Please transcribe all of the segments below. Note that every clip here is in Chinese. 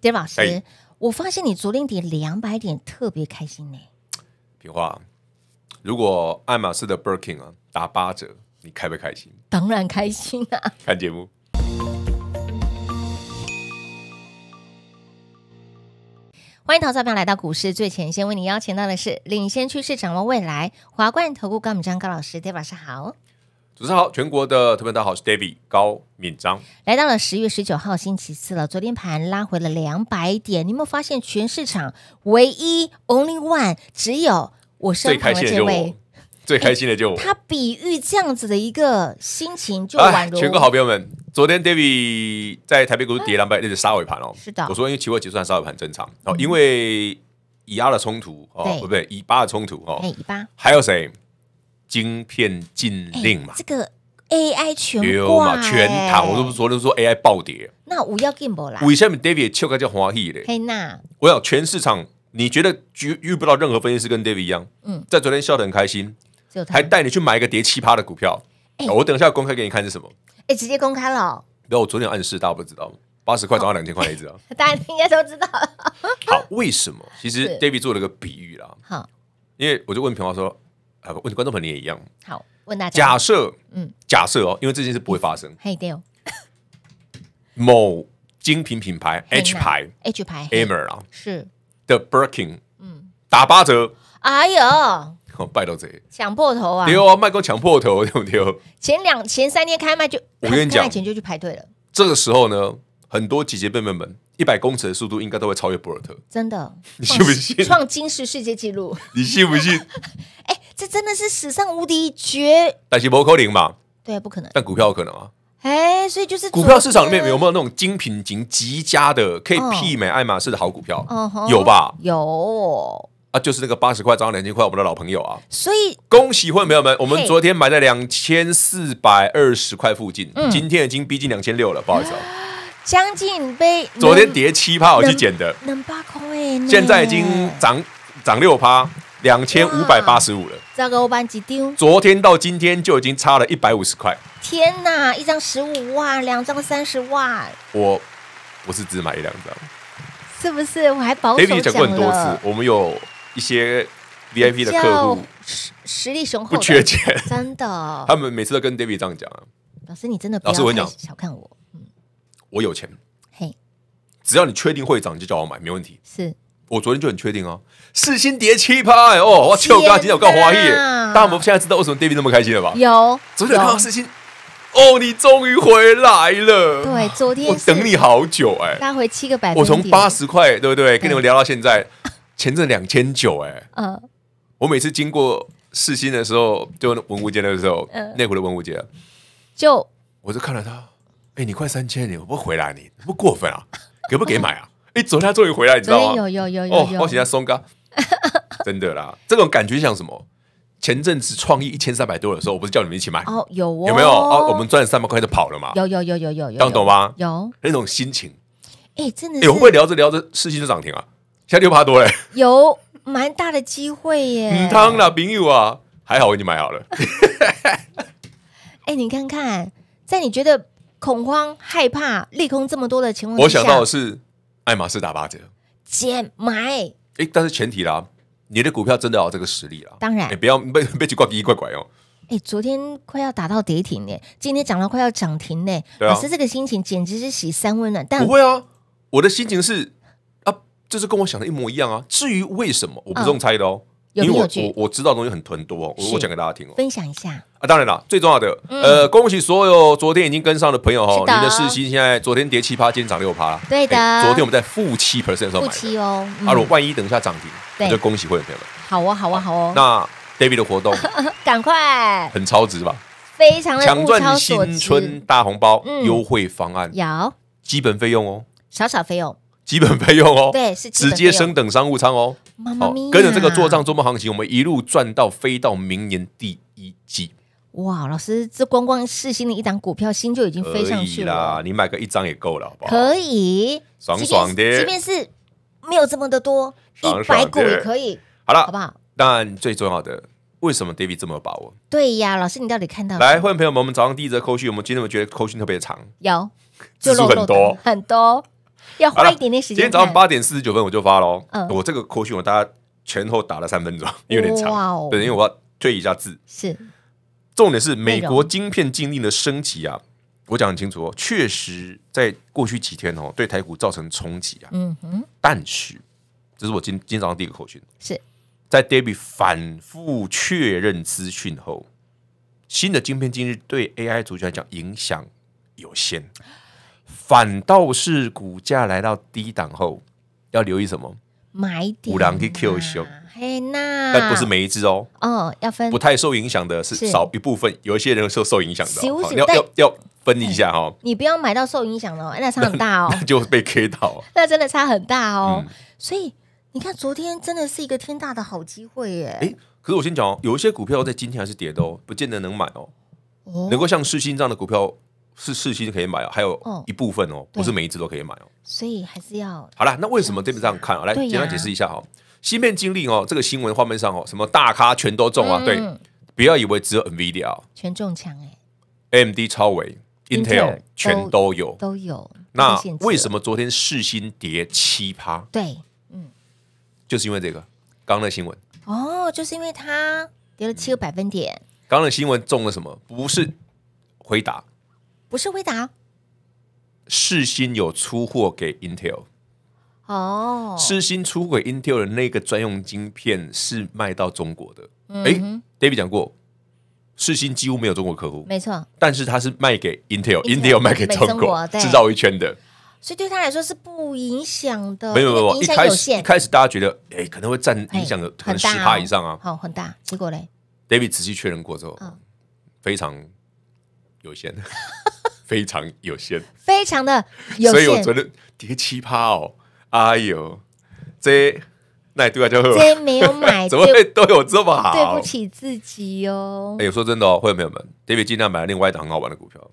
丁老师，我发现你昨天点两百点特别开心呢。屁话，如果爱马仕的 Birkin 啊打八折，你开不开心？当然开心啊！看节目，欢迎陶兆明来到股市最前线，为你邀请到的是领先趋势，掌握未来，华冠投顾高敏章高老师，丁老师好。主持人好，全国的特别大好，是 David 高敏章，来到了十月十九号星期四了。昨天盘拉回了两百点，你有没有发现，全市场唯一 Only One 只有我身旁的这位，最开心的就他，比喻这样子的一个心情，就宛如全国好朋友们。昨天 David 在台北股市跌两百，那是杀尾盘哦，是的。我说因为期货结算杀尾盘正常哦，因为以阿的冲突哦，不对，以巴的冲突哦，以巴还有谁？晶片禁令嘛，这个 AI 全挂全躺，我都不昨天说 AI 暴跌，那我要 gamble 了。为什么 David 笑开就欢喜嘞？嘿娜，我想全市场，你觉得绝遇不到任何分析师跟 David 一样。嗯，在昨天笑得很开心，还带你去买一个跌七葩的股票。我等一下公开给你看是什么？哎，直接公开了。不要，我昨天暗示大家不知道吗？八十块涨到两千块，你知道？大家应该都知道。好，为什么？其实 David 做了个比喻啦。好，因为我就问平华说。问题，观众朋友也一样。好，问大家。假设，嗯，假设哦，因为这件事不会发生。嘿，对哦。d a l 某精品品牌 H 牌，H 牌 a m e r 啊，是 The Birkin，嗯，打八折。哎呦，拜托贼，抢破头啊？丢啊，卖够抢破头，对不丢？前两前三天开卖就，我跟你讲，前就去排队了。这个时候呢，很多姐姐妹妹们，一百公尺的速度应该都会超越博尔特，真的？你信不信？创金世世界纪录？你信不信？哎。这真的是史上无敌绝，但是不可能嘛？对，不可能。但股票可能啊，哎，所以就是股票市场里面有没有那种精品型极佳的，可以媲美爱马仕的好股票？有吧？有啊，就是那个八十块涨到两千块，我们的老朋友啊。所以，恭喜会朋友们，我们昨天买了两千四百二十块附近，今天已经逼近两千六了，不好意思，啊。将近被昨天跌七趴我去捡的，能八块哎，现在已经涨涨六趴。两千五百八十五了，这个我把你丢。昨天到今天就已经差了一百五十块。天哪，一张十五万，两张三十万。我不是只买一两张，是不是？我还保守什讲过很多次，我们有一些 VIP 的客户，实实力雄厚，不缺钱，真的。他们每次都跟 d a v i d 这样讲啊。老师，你真的不要小看我，嗯，我有钱。嘿，只要你确定会涨，就叫我买，没问题。是。我昨天就很确定哦，四星叠七牌哦，我去！我刚才我告华业，大家我们现在知道为什么 David 那么开心了吧？有，昨天看到四星，哦，你终于回来了！对，昨天我等你好久哎，拉回七个百我从八十块对不对？跟你们聊到现在，前阵两千九哎，嗯，我每次经过四星的时候，就文物街那时候，内湖的文物街，就我就看到他，哎，你快三千，你不回来你不过分啊？给不给买啊？哎，昨天终于回来，你知道吗？有有有有哦，我现在松哥，真的啦，这种感觉像什么？前阵子创意一千三百多的时候，我不是叫你们一起买哦？有哦，有没有？哦，我们赚三百块就跑了嘛？有有有有有，懂懂吗？有那种心情，哎，真的，有不会聊着聊着，市斤就涨停啊？现在六八多嘞，有蛮大的机会耶！汤啦，没友啊？还好，我已经买好了。哎，你看看，在你觉得恐慌、害怕、利空这么多的情况，我想到的是。爱马仕打八折，减买。哎，但是前提啦，你的股票真的有这个实力啦。当然，也不要被被几挂低怪怪哦。哎，昨天快要打到跌停呢，今天涨到快要涨停呢。对啊。老师这个心情简直是喜三温暖。但不会啊，我的心情是啊，就是跟我想的一模一样啊。至于为什么，我不用猜的哦。因为我我知道东西很囤多，我讲给大家听哦。分享一下啊，当然了，最重要的，呃，恭喜所有昨天已经跟上的朋友哈，您的市心现在昨天跌七趴，今天涨六趴对的，昨天我们在负七 percent 时候买的。负七哦，啊，我万一等一下涨停，就恭喜会员朋友们。好哦，好哦，好哦。那 David 的活动，赶快，很超值吧？非常强赚新春大红包优惠方案有基本费用哦，小小费用。基本费用哦，对，是直接升等商务舱哦。妈咪，跟着这个做账周末行情，我们一路赚到飞到明年第一季。哇，老师，这光光试新的一张股票，心就已经飞上去了。你买个一张也够了，好不好？可以，爽爽的。即便是没有这么的多，一百股也可以。好了，好不好？但然，最重要的，为什么 David 这么把握？对呀，老师，你到底看到？来，欢迎朋友们。我们早上第一则扣讯，我们今天我觉得扣讯特别长，有，就很多很多。要花一点点时间。今天早上八点四十九分我就发喽。嗯，我这个口讯我大家前后打了三分钟，有点长。对，因为我要对一下字。是。重点是美国晶片禁令的升级啊，我讲很清楚哦。确实，在过去几天哦，对台股造成冲击啊。嗯哼。但是，这是我今今早上第一个口讯。是在 d a v i d 反复确认资讯后，新的晶片今日对 AI 族群来讲影响有限。反倒是股价来到低档后，要留意什么？买点五档的 Q 休。哎，那但不是每一只哦。哦，要分。不太受影响的是少一部分，有一些人受受影响的，要要要分一下哈。你不要买到受影响的哦，那差很大哦，就被 K 到。那真的差很大哦。所以你看，昨天真的是一个天大的好机会耶。哎，可是我先讲哦，有一些股票在今天还是跌的哦，不见得能买哦。哦，能够像世新这样的股票。是四星就可以买哦，还有一部分哦，不是每一只都可以买哦。所以还是要好了。那为什么这边上看啊？来简单解释一下哈。芯片经历哦，这个新闻画面上哦，什么大咖全都中啊？对，不要以为只有 Nvidia，全中枪哎。AMD、超微、Intel 全都有都有。那为什么昨天四星跌七趴？对，嗯，就是因为这个刚刚的新闻哦，就是因为它跌了七个百分点。刚刚的新闻中了什么？不是回答。不是回答，世新有出货给 Intel 哦，世新出轨 Intel 的那个专用晶片是卖到中国的。哎，David 讲过，世新几乎没有中国客户，没错，但是他是卖给 Intel，Intel 卖给中国制造一圈的，所以对他来说是不影响的。没有没有，影响有限。一开始大家觉得，哎，可能会占影响的很大以上啊，好很大。结果嘞，David 仔细确认过之后，嗯，非常。有限，非常有限，非常的有限。所以我觉得叠奇葩哦，哎呦，这那对啊，就这没有买，怎么会都有这么好？对不起自己哦。哎有说真的哦，会有朋友们，David 尽量买了另外一档很好玩的股票。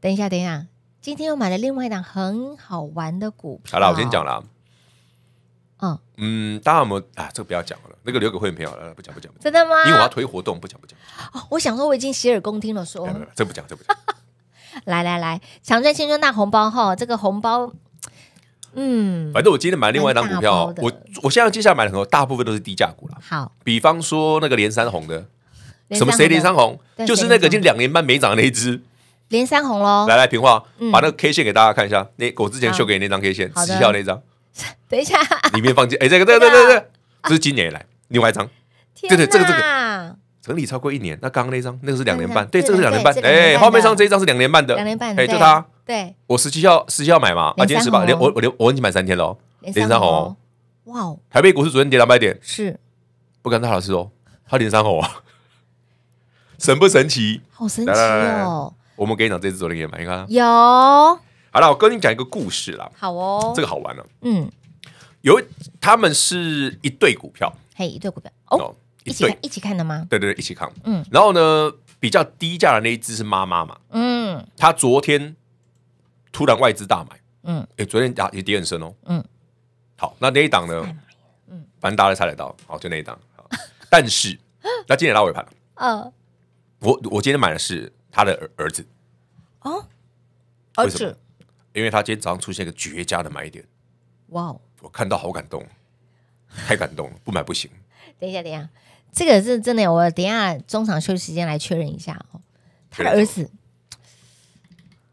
等一下，等一下，今天又买了另外一档很好玩的股。票。好了，我先讲了。嗯嗯，大家有没啊？这个不要讲了，那个留给会员朋友了，不讲不讲。真的吗？因为我要推活动，不讲不讲。哦，我想说我已经洗耳恭听了，说这不讲这。来来来，强赚新春大红包哈，这个红包，嗯，反正我今天买另外一张股票，我我现在接下来买的很多，大部分都是低价股了。好，比方说那个连三红的，什么谁连三红？就是那个已经两年半没涨的那一只，连三红喽。来来，平话，把那个 K 线给大家看一下，那我之前秀给你那张 K 线，绩效那张。等一下，里面放进哎，这个、这个、对对这个，这是今年以来另外一张，对对，这个这个，成立超过一年。那刚刚那张，那个是两年半，对，这个是两年半，哎，后面上这一张是两年半的，两年半，的，哎，就它。对，我十七号十七号买嘛，啊，今天是连我我连我已经买三天了，脸三红，哇哦，台北股市昨天跌两百点，是，不敢大老师哦，他脸三红啊，神不神奇？好神奇哦！我们给你讲，这只昨天也买，你看有。好了，我跟你讲一个故事啦。好哦，这个好玩了。嗯，有他们是一对股票，嘿，一对股票哦，一起一起看的吗？对对对，一起看。嗯，然后呢，比较低价的那一只是妈妈嘛。嗯，他昨天突然外资大买。嗯，哎，昨天也跌很深哦。嗯，好，那那一档呢？嗯，反正大家猜得到，好，就那一档。好，但是 那今天拉尾盘。呃，我我今天买的是他的儿子。哦，儿子。因为他今天早上出现一个绝佳的买点，哇！哦！我看到好感动，太感动了，不买不行。等一下，等一下，这个是真的，我等一下中场休息时间来确认一下哦。他的儿子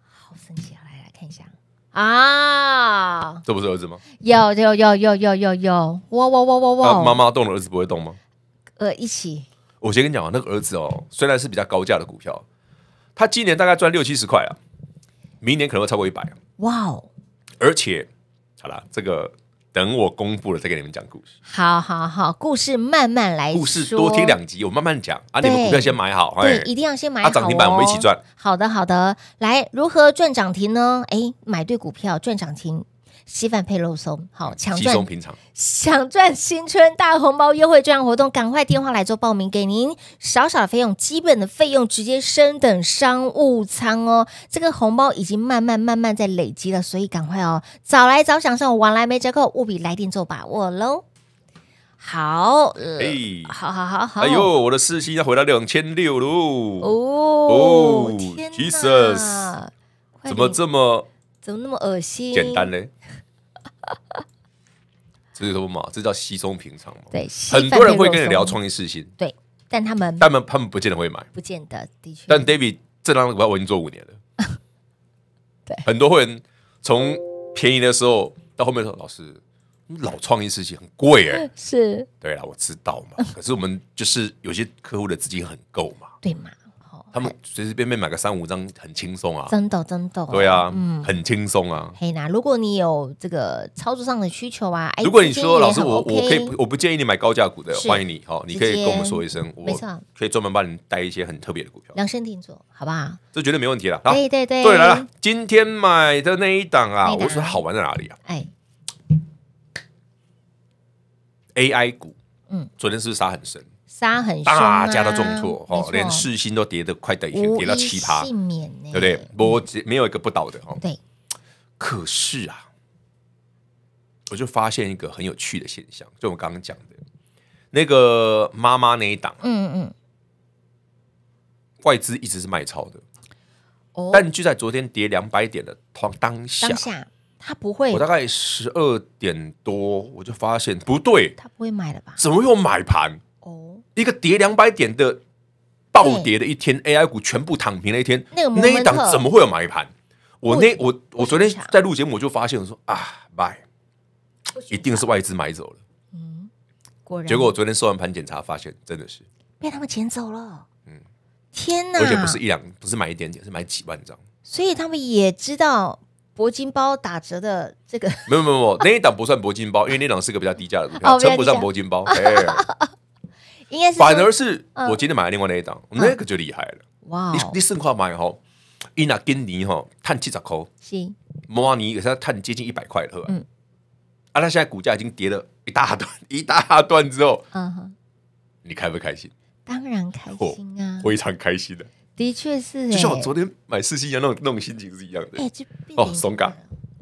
好神奇，来来看一下啊！这不是儿子吗？有有有有有有有！哇哇哇哇哇！妈妈动了，儿子不会动吗？呃，一起。我先跟你讲啊，那个儿子哦，虽然是比较高价的股票，他今年大概赚六七十块啊，明年可能会超过一百。哇哦！而且，好了，这个等我公布了再给你们讲故事。好好好，故事慢慢来，故事多听两集，我慢慢讲。啊。你们股票先买好，对，一定要先买。涨停板我们一起赚。好的好的，来，如何赚涨停呢？哎，买对股票赚涨停。稀饭配肉松，好抢赚，想赚新春大红包优惠券活动，赶快电话来做报名，给您小小的费用，基本的费用直接升等商务舱哦。这个红包已经慢慢慢慢在累积了，所以赶快哦，早来早享受，晚来没折扣，务必来电做把握喽。好，哎，好好好好，哎呦，我的四星要回到两千六喽！哦，天 s 怎么这么，怎么那么恶心？简单嘞。这是什么嘛？这叫稀松平常嘛？对，很多人会跟你聊创意事情，对，但他们、他们、他们不见得会买，不见得，的确。但 d a v i d 这张股票我已经做五年了，对，很多会员从便宜的时候到后面说：“老师，老创意事情很贵哎。”是，对了，我知道嘛。可是我们就是有些客户的资金很够嘛，对嘛？他们随随便便买个三五张很轻松啊，真的真的，对啊，嗯，很轻松啊。嘿，那如果你有这个操作上的需求啊，如果你说老师我我可以我不建议你买高价股的，欢迎你，好，你可以跟我们说一声，我可以专门帮你带一些很特别的股票，量身定做，好不好？这绝对没问题了。对对对，对，来了，今天买的那一档啊，我说好玩在哪里啊？哎，AI 股，嗯，昨天是不是杀很深？杀很大家都中错哦，连市心都跌得快的已经跌到奇葩，对不对？不，没有一个不倒的哦。对，可是啊，我就发现一个很有趣的现象，就我刚刚讲的，那个妈妈那一档，嗯嗯嗯，外资一直是卖超的，哦，但就在昨天跌两百点的当当下，他不会，我大概十二点多我就发现不对，他不会买了吧？怎么又买盘？一个跌两百点的暴跌的一天，AI 股全部躺平的一天，那个那一档怎么会有买盘？我那我我昨天在录节目我就发现，我说啊，买，一定是外资买走了。嗯，果然。结果我昨天收完盘检查，发现真的是被他们捡走了。嗯，天哪！而且不是一两，不是买一点点，是买几万张。所以他们也知道铂金包打折的这个没有没有没有那一档不算铂金包，因为那一档是个比较低价的股票，称不上铂金包。哎。反而是我今天买了另外那一张，那个就厉害了。哇！你你剩块买哈，伊拿今年吼探七十块，是摩尼，它探接近一百块了，吧？嗯。啊，他现在股价已经跌了一大段，一大段之后，嗯哼，你开不开心？当然开心啊，非常开心的。的确是，就像我昨天买四星一样，那种那种心情是一样的。哎，就哦，爽嘎！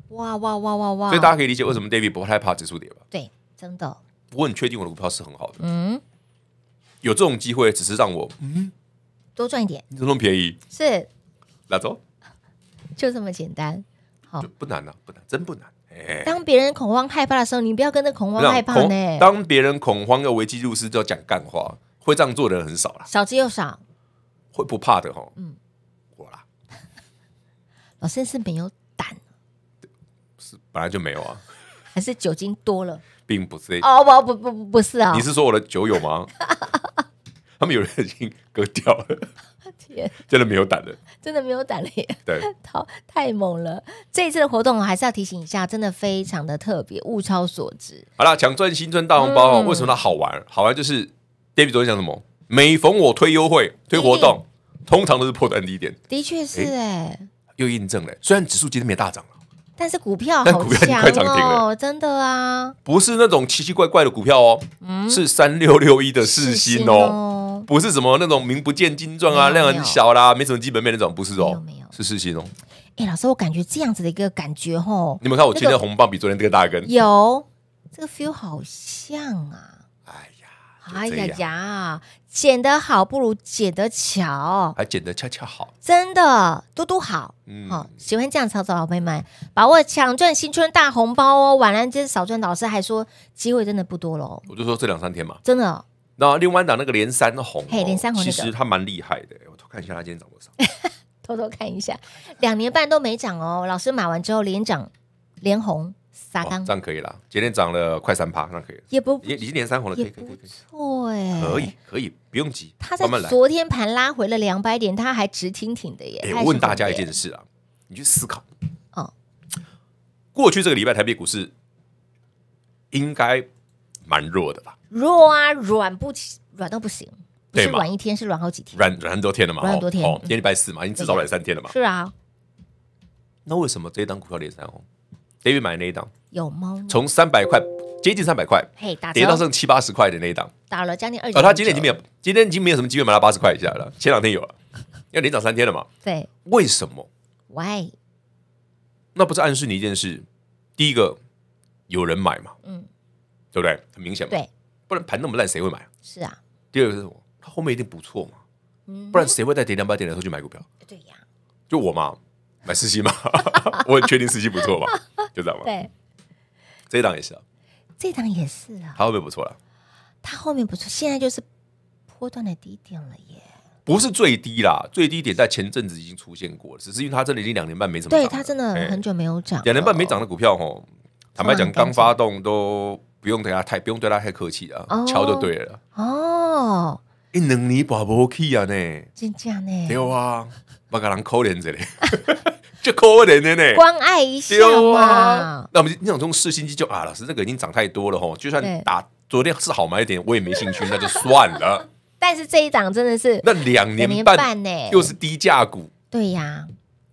哇哇哇哇哇！所以大家可以理解为什么 David 不太怕指数跌吧？对，真的。不过你确定我的股票是很好的？嗯。有这种机会，只是让我嗯多赚一点。这么便宜是拿走，就这么简单。好，不难啊，不难，真不难。当别人恐慌害怕的时候，你不要跟着恐慌害怕呢。当别人恐慌又危机入市，就要讲干话，会这样做的人很少了，少之又少。会不怕的哈，嗯，我啦，老师是没有胆，是本来就没有啊，还是酒精多了，并不是哦，不不不不是啊，你是说我的酒友吗？他们有人已经割掉了，天，真的没有胆了，真的没有胆了，对，太猛了。这一次的活动，我还是要提醒一下，真的非常的特别，物超所值。好了，抢赚新春大红包，哦为什么它好玩？好玩就是 David 昨天讲什么？每逢我推优惠、推活动，通常都是破断低点。的确是哎，又印证嘞。虽然指数今天没大涨但是股票、但股票快涨停了，真的啊，不是那种奇奇怪怪的股票哦，是三六六一的四星哦。不是什么那种名不见经传啊，量很小啦，没什么基本面那种，不是哦，是事情哦。哎，老师，我感觉这样子的一个感觉吼，你们看，我今天红棒比昨天这个大根，有这个 feel 好像啊。哎呀，哎呀呀，剪得好不如剪得巧，还剪得恰恰好，真的，嘟嘟好，嗯，好，喜欢这样操作，老妹们，把握抢赚新春大红包哦！晚安今天扫赚老师还说机会真的不多喽，我就说这两三天嘛，真的。那林班长那个连三红，嘿，连三红，其实他蛮厉害的。我偷看一下他今天涨多少。偷偷看一下，两年半都没涨哦。老师买完之后连涨连红，撒单。这样可以了，今天涨了快三趴，那可以。也不，已经连三红了，可以，错哎。可以，可以，不用急，他在昨天盘拉回了两百点，他还直挺挺的耶。我问大家一件事啊，你去思考。哦，过去这个礼拜，台北股市应该蛮弱的吧？弱啊，软不起，软到不行。不是软一天是软好几天。软软很多天了嘛？软很多天。哦，天礼拜四嘛，已经至少软三天了嘛。是啊。那为什么这一档股票连红 d a v i d 买那一档有吗？从三百块接近三百块，嘿，跌到剩七八十块的那一档，打了将近二。哦，他今天已经没有，今天已经没有什么机会买到八十块以下了。前两天有了，要连涨三天了嘛？对。为什么？Why？那不是暗示你一件事？第一个，有人买嘛？嗯，对不对？很明显嘛。对。不然盘那么烂，谁会买？是啊。第二个是什么？他后面一定不错嘛，不然谁会在跌两百点的时候去买股票？对呀，就我嘛，买四期嘛，我很确定四期不错嘛，就这样嘛。对，这档也是，啊，这档也是啊。它后面不错了？它后面不错，现在就是波段的低点了耶。不是最低啦，最低点在前阵子已经出现过了，只是因为它真的已经两年半没怎么，对它真的很久没有涨，两年半没涨的股票哦，坦白讲刚发动都。不用对他太不用对他太客气了，敲就对了。哦，一两年保不起啊？呢，真假呢？没有啊，把个人抠脸着嘞，就抠脸着呢，关爱一下嘛。那我们那种从四星机就啊，老师这个已经涨太多了吼，就算打昨天是好买一点，我也没兴趣，那就算了。但是这一档真的是那两年半呢，又是低价股，对呀，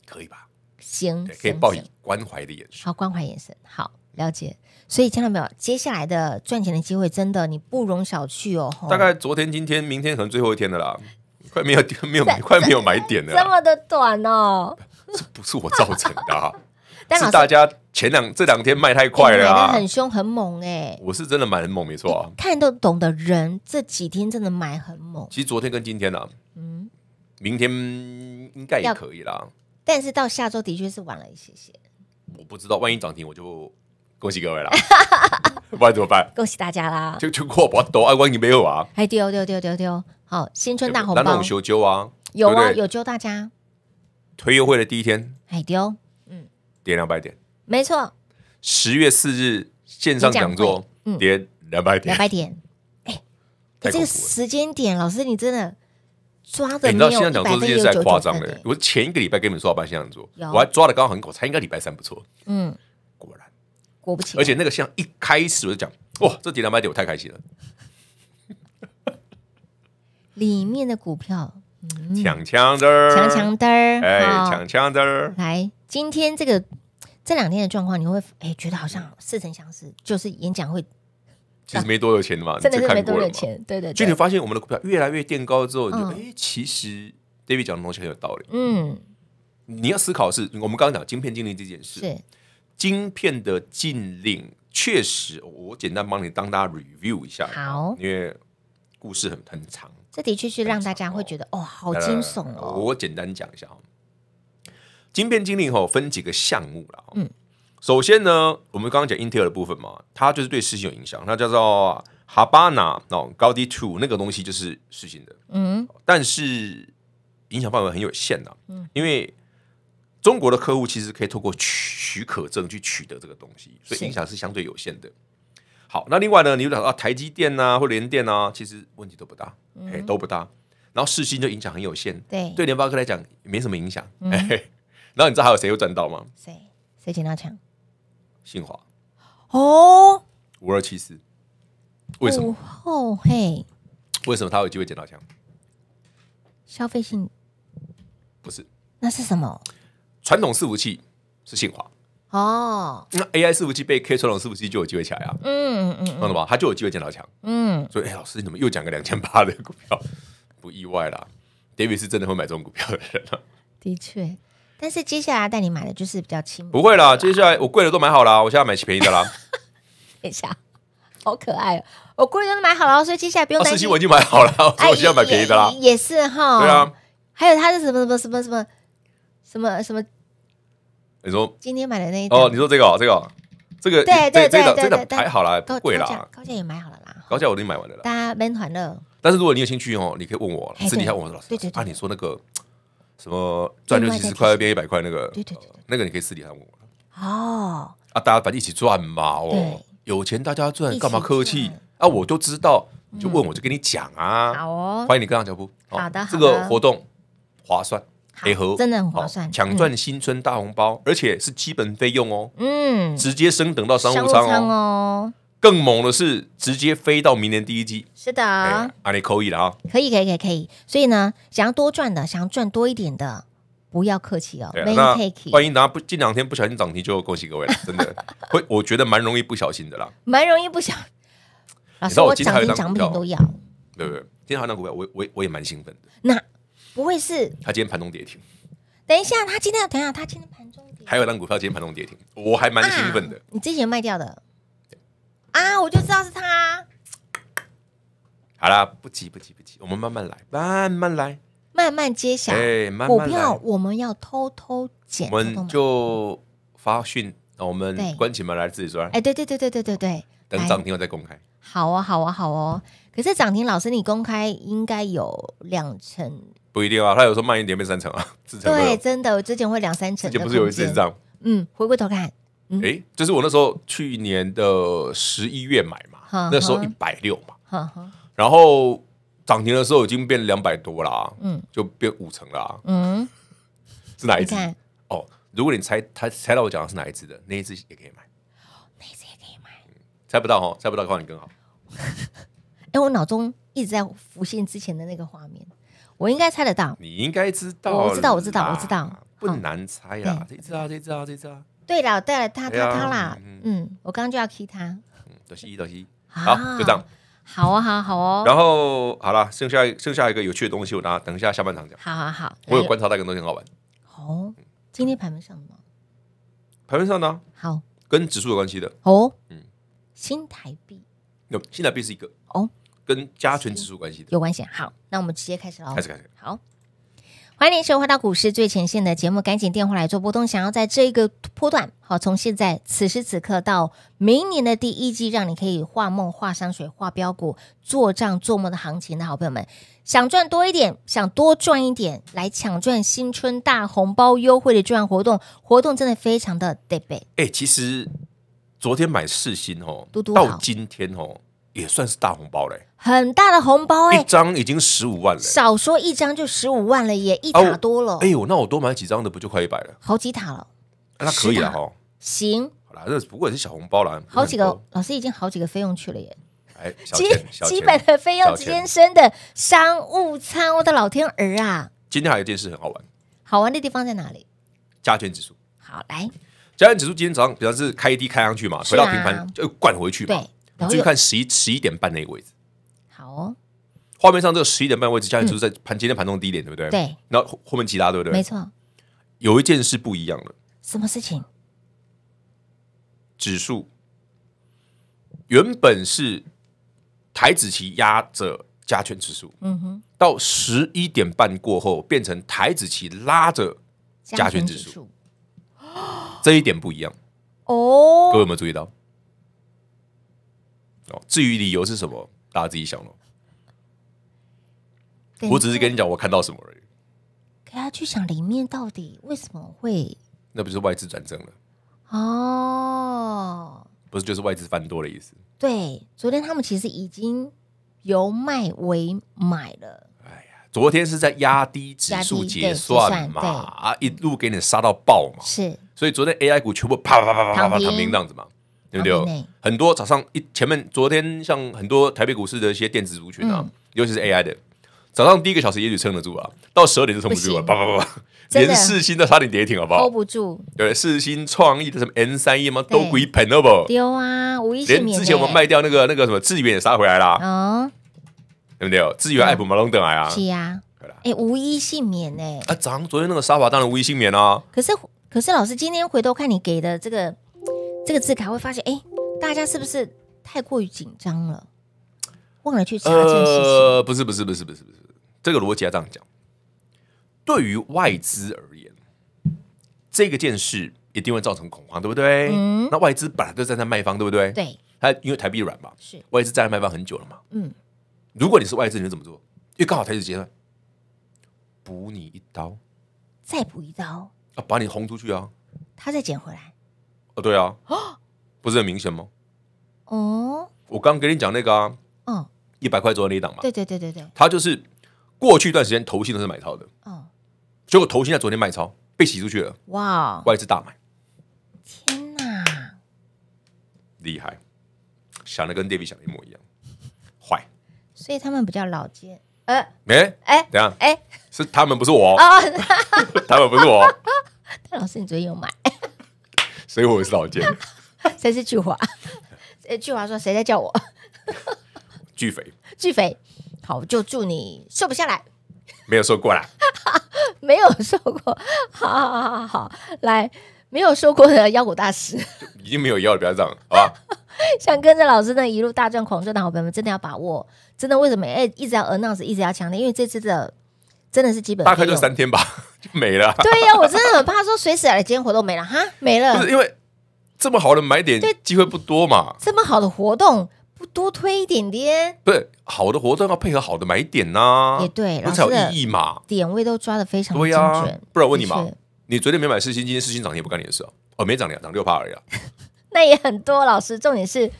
可以吧？行，可以报以关怀的眼神，好，关怀眼神，好。了解，所以听到没有，接下来的赚钱的机会真的你不容小觑哦。大概昨天、今天、明天可能最后一天的啦，快没有、没有、快没有买点的，这么的短哦。这不是我造成的，啊，是大家前两这两天卖太快了啊，很凶很猛哎。我是真的买很猛，没错，看都懂的人这几天真的买很猛。其实昨天跟今天啊，嗯，明天应该也可以啦，但是到下周的确是晚了一些些。我不知道，万一涨停我就。恭喜各位了，不然怎么办？恭喜大家啦！就就过包都啊，我你没有啊？还丢丢丢丢丢！好，新春大红包，那我们收就啊，有啊，有救大家。推优惠的第一天，还丢？嗯，点两百点，没错。十月四日线上讲座，嗯，点两百点，两百点。哎，这个时间点，老师你真的抓的，你知道线上讲座这件事在夸张的，我前一个礼拜跟你们说要办线上讲座，我还抓的刚好，狗，才应该礼拜三不错，嗯。果不其然，而且那个像一开始我就讲，哇，这跌两百点我太开心了。里面的股票抢抢灯，抢抢灯，哎，抢抢灯！来，今天这个这两天的状况，你会哎觉得好像似曾相识，就是演讲会，其实没多有钱的嘛，真的没多有钱，对对。就你发现我们的股票越来越垫高之后，你哎，其实 David 讲的东西很有道理。嗯，你要思考的是，我们刚刚讲晶片经历这件事，是。晶片的禁令确实，我简单帮你当大家 review 一下，好，因为故事很很长，这的确是让大家会觉得哦，好惊悚哦。我简单讲一下晶片禁令哈分几个项目了，嗯，首先呢，我们刚刚讲 Intel 的部分嘛，它就是对事情有影响，那叫做 h a b a n a 那 g 高低 Two 那个东西就是事情的，嗯，但是影响范围很有限的，嗯，因为。中国的客户其实可以透过许许可证去取得这个东西，所以影响是相对有限的。好，那另外呢，你有讲到台积电呐，或联电啊，其实问题都不大，哎，都不大。然后士星就影响很有限，对，对联发科来讲没什么影响。哎，然后你知道还有谁有赚到吗？谁？谁捡到枪？新华。哦。五二七四。为什么？后嘿。为什么他有机会捡到枪？消费性。不是。那是什么？传统伺服器是信华哦，那 AI 伺服器被 K 传统伺服器就有机会起来啊，嗯嗯嗯，懂了吧？它就有机会捡到强，嗯。所以老师，你怎么又讲个两千八的股票，不意外啦 David 是真的会买这种股票的人啊，的确。但是接下来带你买的就是比较轻，不会啦。接下来我贵的都买好了，我现在买便宜的啦。等一下，好可爱哦！我贵的都买好了，所以接下来不用担心，我已经买好了，所以我现在买便宜的啦。也是哈，对啊。还有它是什么什么什么什么。什么什么？你说今天买的那哦，你说这个，这个，这个，对对对对对，还好啦，不贵啦，高价也买好了啦，高价我已经买完了。啦，大家闷团了，但是如果你有兴趣哦，你可以问我私底下问我，老师啊，你说那个什么赚七十块变一百块那个，那个你可以私底下问我哦。啊，大家反正一起赚嘛，哦，有钱大家赚，干嘛客气？啊，我就知道，就问我就跟你讲啊，好哦，欢迎你跟上脚步，好的，这个活动划算。配合真的很划算，抢赚新春大红包，而且是基本费用哦。嗯，直接升等到商务舱哦。更猛的是直接飞到明年第一季。是的，啊，你可以了啊。可以可以可以可以。所以呢，想要多赚的，想要赚多一点的，不要客气哦。那欢迎大家不，近两天不小心涨停就恭喜各位了，真的 会我觉得蛮容易不小心的啦，蛮容易不小心。老师，我涨停奖品都要。对不对，今天好那股票，我我我也蛮兴奋的。那。不会是？他今天盘中跌停。等一下，他今天要等一下，他今天盘中跌停。还有张股票今天盘中跌停，我还蛮兴奋的。你之前卖掉的。啊，我就知道是他。好啦，不急不急不急，我们慢慢来，慢慢来，慢慢揭晓。哎，慢慢来，我们要偷偷剪。我们就发讯，我们关起门来自己说。哎，对对对对对对对，等涨停了再公开。好啊，好啊，好哦。可是涨停，老师你公开应该有两成。不一定啊，他有时候慢一点变三成啊，是 对，真的，我之前会两三成。之前不是有一次是这样？嗯，回过头看，哎，就是我那时候去年的十一月买嘛，那时候一百六嘛，然后涨停的时候已经变两百多了，嗯，就变五成了，嗯。是哪一只？哦，如果你猜，他猜到我讲的是哪一只的，那一只也可以买。那一只也可以买。猜不到哦，猜不到的话你更好。哎，我脑中一直在浮现之前的那个画面。我应该猜得到，你应该知道，我知道，我知道，我知道，不难猜啦，这知啊，这知啊，这知啊，对了，对了他，他他啦，嗯，我刚刚就要提他，嗯，一，西是一，好，就这样，好啊，好，好哦，然后好了，剩下剩下一个有趣的东西，我拿，等一下下半场讲，好，好，好，我有观察，大概都挺好玩，哦，今天排面上的吗？排面上呢？好，跟指数有关系的，哦，嗯，新台币，有新台币是一个，哦。跟加权指数关系有关系。好，那我们直接开始喽。开始开始。好，欢迎您收看《到股市最前线》的节目。赶紧电话来做拨通，想要在这个波段，好，从现在此时此刻到明年的第一季，让你可以画梦、画山水、画标股、做账、做梦的行情的好朋友们，想赚多一点，想多赚一点，来抢赚新春大红包优惠的赚活动，活动真的非常的得倍。哎，其实昨天买四星哦，到今天哦，也算是大红包嘞。很大的红包哎，一张已经十五万了，少说一张就十五万了耶，一塔多了。哎呦，那我多买几张的不就快一百了？好几塔了，那可以了哈。行，好啦，这不过也是小红包啦。好几个老师已经好几个费用去了耶，哎，基基本的费用，今天的商务餐，我的老天儿啊！今天还有一件事很好玩，好玩的地方在哪里？加权指数，好来，加权指数今天早上比方是开一低开上去嘛，回到平盘就灌回去嘛，对，就看十一十一点半那个位置。哦，画面上这个十一点半位置加权指数在盘今天盘中低点，对不对？对。那后面其他对不对？没错。有一件事不一样了。什么事情？指数原本是台子期压着加权指数，嗯哼。到十一点半过后，变成台子期拉着加权指数，这一点不一样。哦。各位有没有注意到？哦，至于理由是什么，大家自己想了。我只是跟你讲，我看到什么而已。可他去想里面到底为什么会？那不是外资转正了哦？不是就是外资翻多的意思？对，昨天他们其实已经由卖为买了。哎呀，昨天是在压低指数结算嘛，啊，一路给你杀到爆嘛，是。所以昨天 AI 股全部啪啪啪啪啪啪平这样子嘛，对不对？很多早上一前面昨天像很多台北股市的一些电子族群啊，尤其是 AI 的。早上第一个小时也许撑得住啊，到十二点就撑不住了，叭叭叭，连四星都差点跌停，好不好？hold 不住。对，四星创意的什么 N 三一吗？都亏盆了不？丢啊，无一幸免。之前我们卖掉那个那个什么智远也杀回来嗯，对不对？智远 app 马龙等来啊，是啊。哎，无一幸免哎！啊，早上昨天那个沙发当然无一幸免啊。可是可是老师，今天回头看你给的这个这个字卡，会发现哎，大家是不是太过于紧张了？忘了去查这件事情。不是不是不是不是不是，这个逻辑要这样讲。对于外资而言，这个件事一定会造成恐慌，对不对？嗯。那外资本来就在卖方，对不对？对。它因为台币软嘛，是外资站在卖方很久了嘛。嗯。如果你是外资，你会怎么做？因为刚好台资阶段，补你一刀，再补一刀，啊，把你轰出去啊！他再捡回来。哦，对啊。啊？不是很明显吗？哦。我刚给你讲那个啊。一百块左右那一档嘛。对对对对对，他就是过去一段时间头信都是买超的，嗯，结果头信在昨天卖超被洗出去了，哇，外资大买，天哪，厉害，想的跟 David 想的一模一样，坏，所以他们比较老奸，呃，没，哎，怎样？哎，是他们不是我，他们不是我，但老师你昨天有买，所以我是老奸，谁是巨华？巨华说谁在叫我？巨肥，巨肥，好，就祝你瘦不下来，没有瘦过来，没有瘦过，好，好，好，好，来，没有瘦过的腰果大师，已经没有腰了，不要这样了，好吧？想跟着老师那一路大赚狂赚的朋友们，真的要把握，真的为什么？哎，一直要 announce，一直要强调，因为这次的真的是基本，大概就三天吧，就没了。对呀，我真的很怕说，随时来，今天活动没了，哈，没了，不是因为这么好的买点，机会不多嘛，这么好的活动。多推一点点，对，好的活动要配合好的买点呐，也对，这才有意义嘛。点位都抓的非常精准，不然问你嘛，你昨天没买四星，今天四星涨停不干你的事哦，哦，没涨两涨六帕而已，啊，那也很多。老师，重点是。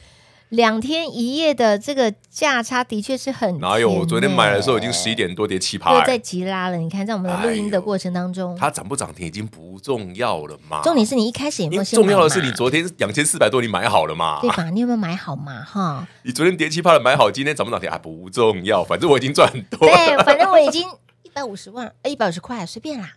两天一夜的这个价差的确是很哪有？我昨天买的时候已经十一点多跌七趴了，在急拉了。你看，在我们的录音的过程当中，它涨不涨停已经不重要了嘛？重点是你一开始也没有重要的是你昨天两千四百多你买好了嘛？对吧？你有没有买好嘛？哈，你昨天跌七趴的买好，今天涨不涨停啊不重要，反正我已经赚很多。对，反正我已经一百五十万，一百五十块随便啦，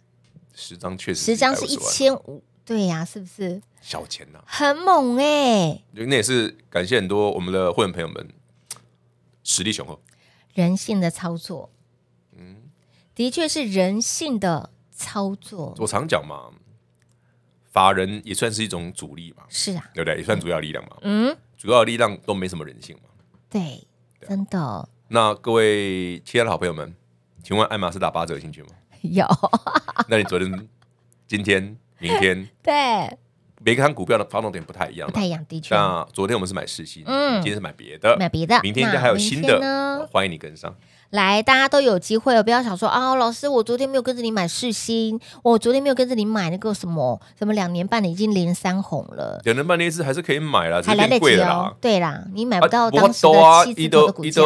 十张确实，十张是一千五。对呀，是不是小钱呐？很猛哎！那也是感谢很多我们的会员朋友们，实力雄厚，人性的操作，嗯，的确是人性的操作。我常讲嘛，法人也算是一种主力嘛，是啊，对不对？也算主要力量嘛，嗯，主要力量都没什么人性嘛，对，真的。那各位亲爱的好朋友们，请问爱马仕打八折有兴趣吗？有。那你昨天、今天？明天对，每看股票的发动点不太一样，不太一样。的确，那昨天我们是买世星，嗯，今天是买别的，买别的，明天应该还有新的呢。欢迎你跟上来，大家都有机会哦。不要想说啊，老师，我昨天没有跟着你买世星，我昨天没有跟着你买那个什么什么两年半的已经连三红了。两年半的意思还是可以买了，还来得及啦。对啦，你买不到当时的七折的股价，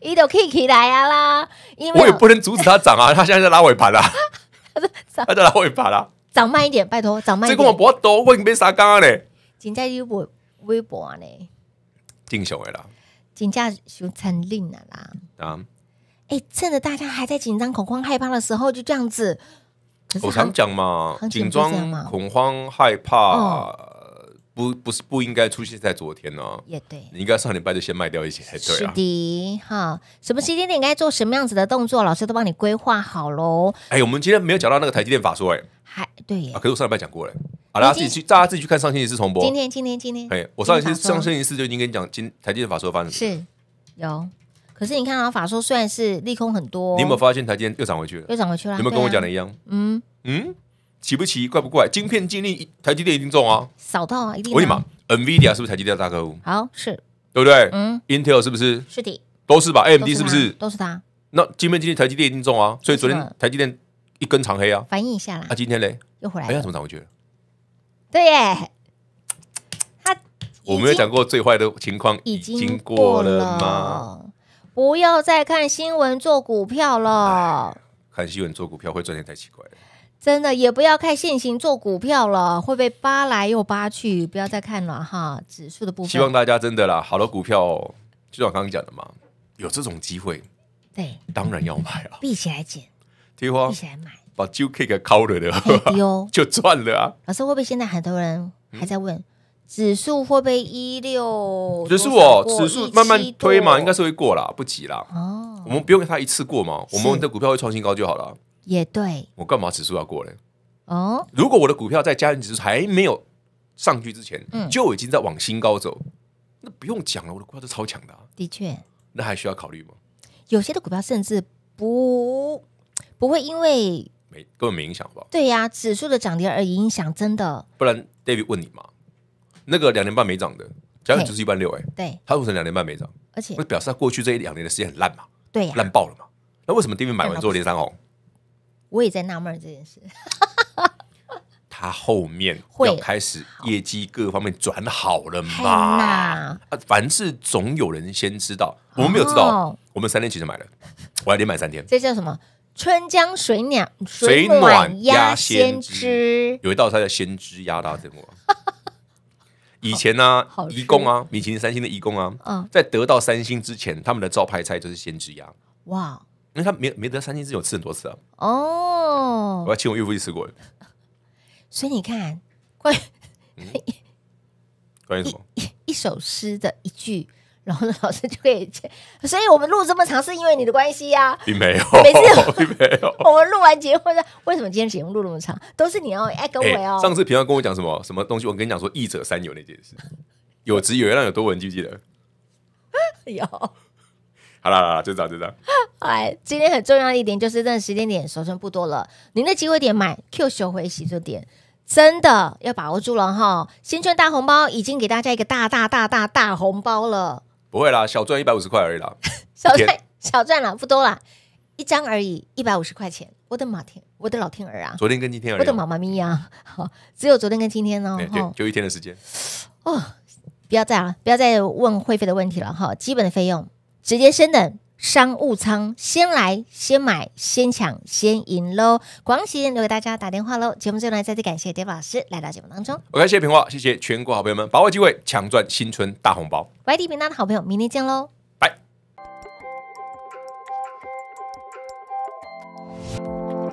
一都可以起来啊啦。因为我也不能阻止它涨啊，它现在在拉尾盘啦，它在拉尾盘啦。长慢一点，拜托，长慢一点。这个我博多，我已经被杀干嘞。金价又博微博呢？惊吓的啦！金价熊产令了啦！啊！哎，趁着大家还在紧张、恐慌、害怕的时候，就这样子。我常讲嘛，紧张、恐慌、害怕，不，不是不应该出现在昨天呢。也对，你应该上礼拜就先卖掉一些，才对啊。是的，哈，什么时间点应该做什么样子的动作，老师都帮你规划好喽。哎，我们今天没有讲到那个台积电法说，哎。还对啊，可是我上礼拜讲过了。好家自己去，大家自己去看上星期四重播。今天今天今天，哎，我上星期上星期四就已经跟你讲，今台积电法说发生什么？是有，可是你看啊，法说虽然是利空很多，你有没有发现台积电又涨回去了？又涨回去了，有没有跟我讲的一样？嗯嗯，奇不奇怪不怪？晶片经历台积电一定中啊，扫到啊，一定。为你么？NVIDIA 是不是台积电大客户？好，是对不对？嗯，Intel 是不是？是的，都是吧？AMD 是不是？都是他。那晶片经历台积电一定中啊，所以昨天台积电。一根长黑啊！反映一下啦。那今天嘞，又回来。哎呀，怎么涨回去？对耶，他 我没有讲过最坏的情况，已经过了吗？不要再看新闻做股票了。看新闻做股票会赚钱太奇怪了。真的，也不要看现行做股票了，会被扒来又扒去。不要再看了哈！指数的部分，希望大家真的啦。好的股票，就像我刚刚讲的嘛，有这种机会，对，当然要买啊！一起来捡。贴花，一起来买，把 j u k 给敲了的，了，就赚了啊！老师会不会现在很多人还在问指数会不会一六？指数哦，指数慢慢推嘛，应该是会过啦，不急啦。哦，我们不用给他一次过嘛，我们的股票会创新高就好了。也对，我干嘛指数要过嘞？哦，如果我的股票在加权指数还没有上去之前，就已经在往新高走，那不用讲了，我的股票都超强的。的确，那还需要考虑吗？有些的股票甚至不。不会因为没根本没影响吧？对呀，指数的涨跌而影响真的。不然 David 问你嘛，那个两年半没涨的，加上就是一万六哎，对，他为什么两年半没涨？而且，就表示他过去这一两年的时间很烂嘛，对呀，烂爆了嘛。那为什么 David 买完之后连三红？我也在纳闷这件事。他后面会开始业绩各方面转好了吗？啊，凡事总有人先知道。我们没有知道，我们三天其实买了，我还连买三天，这叫什么？春江水暖水暖鸭先知，有一道菜叫“先知鸭”，大家听过吗？以前呢，怡工啊，米其林三星的怡工啊，嗯，在得到三星之前，他们的招牌菜就是先知鸭。哇，因为他没没得三星之前，我吃很多次啊。哦，我要请我岳父去吃过。所以你看，关关于什么？一首诗的一句。然后 老师就可以所以我们录这么长是因为你的关系呀。并没有，每次 并没有。我们录完节婚的，为什么今天节目录那么长？都是你哦，艾格我哦。上次平常跟我讲什么什么东西，我跟你讲说一者三有那件事，有直有让有多文记不记得？有。好啦好啦，就这样就这样。哎，今天很重要的一点就是，这时间点，时间不多了，您的机会点买 Q 修回息这点，真的要把握住了哈。新春大红包已经给大家一个大大大大大红包了。不会啦，小赚一百五十块而已啦，小赚小赚啦，不多啦，一张而已，一百五十块钱，我的妈天，我的老天儿啊！昨天跟今天而已，我的妈妈咪呀！好，只有昨天跟今天哦，就一天的时间哦，不要再了，不要再问会费的问题了哈，基本的费用直接升等。商务舱先来先买先抢先赢喽！广贤留给大家打电话喽！节目最后呢，再次感谢叠宝老师来到节目当中。OK，谢谢平话，谢谢全国好朋友们把握机会抢赚新春大红包。YD 频道的好朋友，明天见喽！